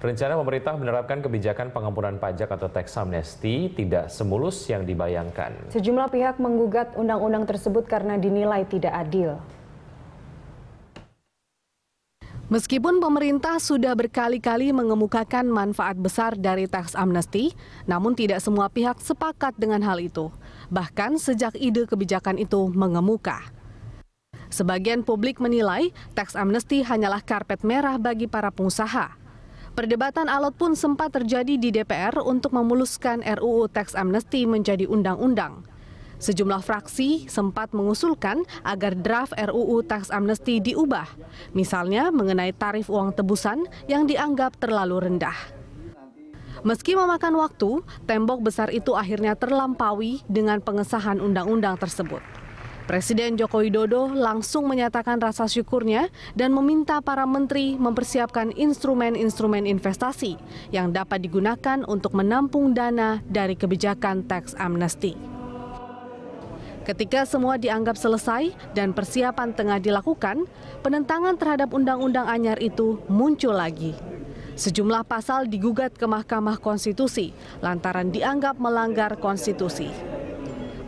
Rencana pemerintah menerapkan kebijakan pengampunan pajak atau tax amnesty tidak semulus yang dibayangkan. Sejumlah pihak menggugat undang-undang tersebut karena dinilai tidak adil. Meskipun pemerintah sudah berkali-kali mengemukakan manfaat besar dari tax amnesty, namun tidak semua pihak sepakat dengan hal itu. Bahkan sejak ide kebijakan itu mengemuka. Sebagian publik menilai tax amnesty hanyalah karpet merah bagi para pengusaha. Perdebatan alot pun sempat terjadi di DPR untuk memuluskan RUU teks amnesti menjadi undang-undang. Sejumlah fraksi sempat mengusulkan agar draft RUU teks amnesti diubah, misalnya mengenai tarif uang tebusan yang dianggap terlalu rendah. Meski memakan waktu, tembok besar itu akhirnya terlampaui dengan pengesahan undang-undang tersebut. Presiden Joko Widodo langsung menyatakan rasa syukurnya dan meminta para menteri mempersiapkan instrumen-instrumen investasi yang dapat digunakan untuk menampung dana dari kebijakan tax amnesty. Ketika semua dianggap selesai dan persiapan tengah dilakukan, penentangan terhadap undang-undang anyar itu muncul lagi. Sejumlah pasal digugat ke Mahkamah Konstitusi lantaran dianggap melanggar konstitusi.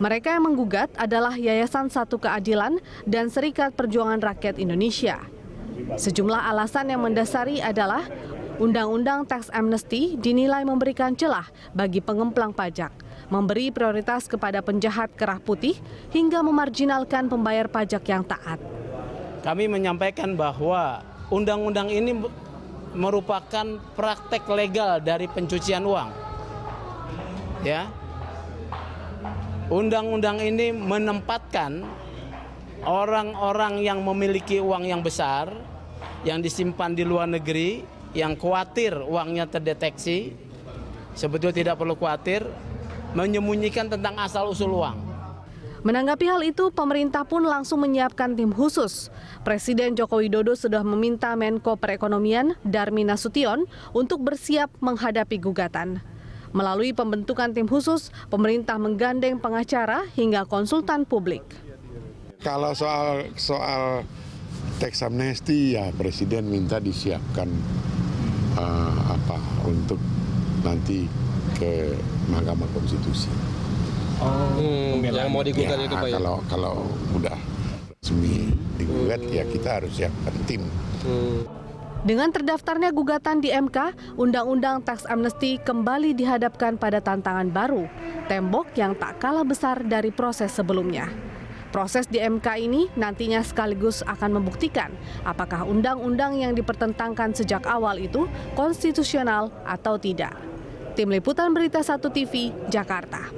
Mereka yang menggugat adalah Yayasan Satu Keadilan dan Serikat Perjuangan Rakyat Indonesia. Sejumlah alasan yang mendasari adalah Undang-undang Tax Amnesty dinilai memberikan celah bagi pengemplang pajak, memberi prioritas kepada penjahat kerah putih, hingga memarjinalkan pembayar pajak yang taat. Kami menyampaikan bahwa undang-undang ini merupakan praktek legal dari pencucian uang. Ya, Undang-undang ini menempatkan orang-orang yang memiliki uang yang besar yang disimpan di luar negeri yang khawatir uangnya terdeteksi sebetulnya tidak perlu khawatir menyembunyikan tentang asal usul uang. Menanggapi hal itu, pemerintah pun langsung menyiapkan tim khusus. Presiden Joko Widodo sudah meminta Menko Perekonomian Darmin Nasution untuk bersiap menghadapi gugatan. Melalui pembentukan tim khusus, pemerintah menggandeng pengacara hingga konsultan publik. Kalau soal soal teks amnesti ya Presiden minta disiapkan uh, apa untuk nanti ke Mahkamah Konstitusi. Oh, hmm, yang mau digugat ya, itu Pak. Ya? Kalau kalau udah resmi digugat hmm. ya kita harus siapkan tim. Hmm. Dengan terdaftarnya gugatan di MK, Undang-Undang Tax Amnesty kembali dihadapkan pada tantangan baru, tembok yang tak kalah besar dari proses sebelumnya. Proses di MK ini nantinya sekaligus akan membuktikan apakah undang-undang yang dipertentangkan sejak awal itu konstitusional atau tidak. Tim Liputan Berita 1 TV, Jakarta.